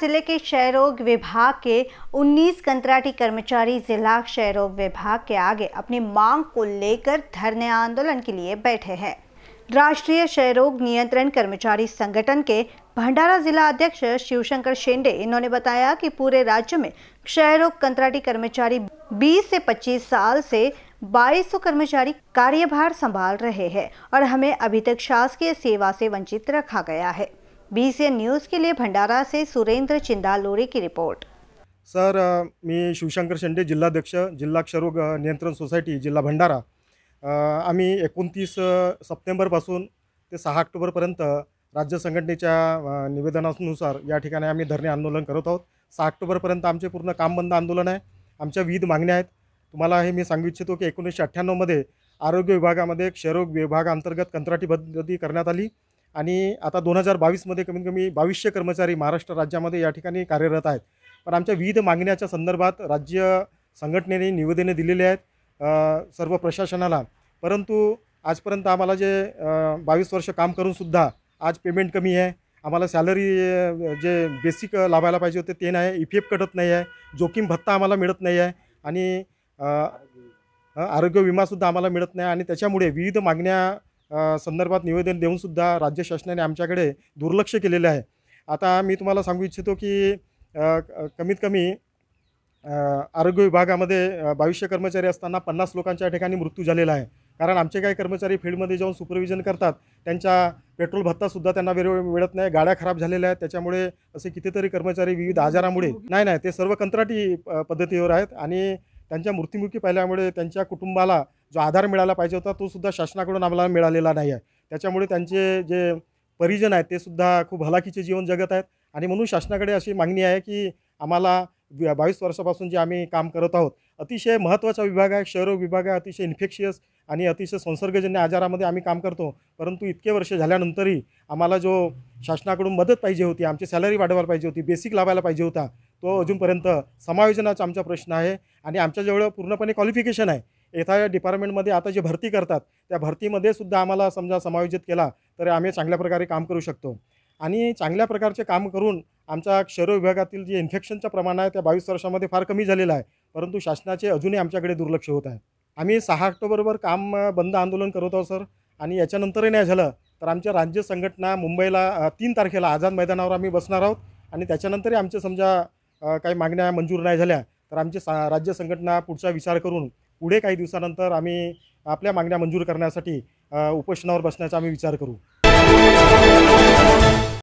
जिले के क्षयरोग विभाग के 19 कंत्राटी कर्मचारी जिला क्षयरोग विभाग के आगे अपनी मांग को लेकर धरने आंदोलन के लिए बैठे हैं राष्ट्रीय क्षयरोग नियंत्रण कर्मचारी संगठन के भंडारा जिला अध्यक्ष शिवशंकर शेंडे इन्होंने बताया कि पूरे राज्य में क्षयरोग कंत्राटी कर्मचारी 20 से 25 साल से 2200 कर्मचारी कार्यभार संभाल रहे हैं और हमें अभी तक शासकीय सेवा से वंचित रखा गया है बीसीएन न्यूज़ के लिए भंडारा से सुरेंद्र चिंदालोरे की रिपोर्ट सर मी शिवशंकर शेंडे जिल्हाध्यक्ष जिल्हा क्षरोग नियंत्रण सोसायटी जिल्हा भंडारा आम्ही एकोणतीस सप्टेंबरपासून ते सहा ऑक्टोबरपर्यंत राज्य संघटनेच्या निवेदनानुसार या ठिकाणी आम्ही धरणे आंदोलन करत आहोत सहा ऑक्टोबरपर्यंत आमचे पूर्ण काम बंद आंदोलन आहे आमच्या विविध मागण्या आहेत तुम्हाला हे मी सांगू इच्छितो की एकोणीसशे अठ्ठ्याण्णवमध्ये आरोग्य विभागामध्ये क्षयरोग विभागाअंतर्गत कंत्राटी पद्धती करण्यात आली आणि आता दोन हजार बावीसमध्ये कमीत कमी बावीसशे कर्मचारी महाराष्ट्र राज्यामध्ये या ठिकाणी कार्यरत आहेत पण आमच्या विविध मागण्याच्या संदर्भात राज्य संघटनेने निवेदने दिलेली आहेत सर्व प्रशासनाला परंतु आजपर्यंत आम्हाला जे बावीस वर्ष काम करूनसुद्धा आज पेमेंट कमी आहे आम्हाला सॅलरी जे बेसिक लावायला पाहिजे होते ते नाही ई पी एफ कटत नाही आहे जोखीम भत्ता आम्हाला मिळत नाही आहे आणि आरोग्य विमासुद्धा आम्हाला मिळत नाही आणि त्याच्यामुळे विविध मागण्या संदर्भात निवेदन देऊनसुद्धा राज्य शासनाने आमच्याकडे दुर्लक्ष केलेले आहे आता मी तुम्हाला सांगू इच्छितो की कमीत कमी आरोग्य विभागामध्ये बावीसशे कर्मचारी असताना पन्नास लोकांच्या ठिकाणी मृत्यू झालेला आहे कारण आमचे काही कर्मचारी फील्डमध्ये जाऊन सुपरविजन करतात त्यांच्या पेट्रोल भत्तासुद्धा त्यांना वेळ मिळत नाही गाड्या खराब झालेल्या आहेत त्याच्यामुळे असे कितीतरी कर्मचारी विविध आजारामुळे नाही नाही ते सर्व कंत्राटी पद्धतीवर आहेत आणि त्यांच्या मृत्युमुखी पाहिल्यामुळे त्यांच्या कुटुंबाला जो आधार मिळाला पाहिजे होता तो सुद्धा शासनाकडून आम्हाला मिळालेला नाही आहे त्याच्यामुळे त्यांचे जे परिजन आहेत ते सुद्धा खूप हलाखीचे जीवन जगत आहेत आणि म्हणून शासनाकडे अशी मागणी आहे की आम्हाला बावीस वर्षापासून जे आम्ही काम करत आहोत अतिशय महत्त्वाचा विभाग आहे क्षयरोग विभाग आहे अतिशय इन्फेक्शियस आणि अतिशय संसर्गजन्य आजारामध्ये आम्ही काम करतो परंतु इतके वर्ष झाल्यानंतरही आम्हाला जो शासनाकडून मदत पाहिजे होती आमची सॅलरी वाढवायला पाहिजे होती बेसिक लावायला पाहिजे होता तो अजूनपर्यंत समायोजनाचा आमचा प्रश्न आहे आणि आमच्या जेवढं पूर्णपणे क्वालिफिकेशन आहे एखाद्या डिपार्टमेंटमध्ये आता जे भरती करतात त्या भरतीमध्ये सुद्धा आम्हाला समजा समायोजित केला तर आम्ही चांगल्या प्रकारे काम करू शकतो आणि चांगल्या प्रकारचे काम करून आमच्या क्षर विभागातील जे इन्फेक्शनचं प्रमाण आहे त्या बावीस वर्षामध्ये फार कमी झालेलं आहे परंतु शासनाचे अजूनही आमच्याकडे दुर्लक्ष होत आहे आम्ही सहा ऑक्टोबरवर काम बंद आंदोलन करत आहोत सर आणि याच्यानंतरही नाही झालं तर आमच्या राज्य संघटना मुंबईला तीन तारखेला आझाद मैदानावर आम्ही बसणार आहोत आणि त्याच्यानंतरही आमचे समजा काही मागण्या मंजूर नाही झाल्या तर आमची सा राज्य संघटना पुढचा विचार करून पुढे काही दिवसानंतर आम्ही आपल्या मागण्या मंजूर करण्यासाठी उपोषणावर बसण्याचा आम्ही विचार करू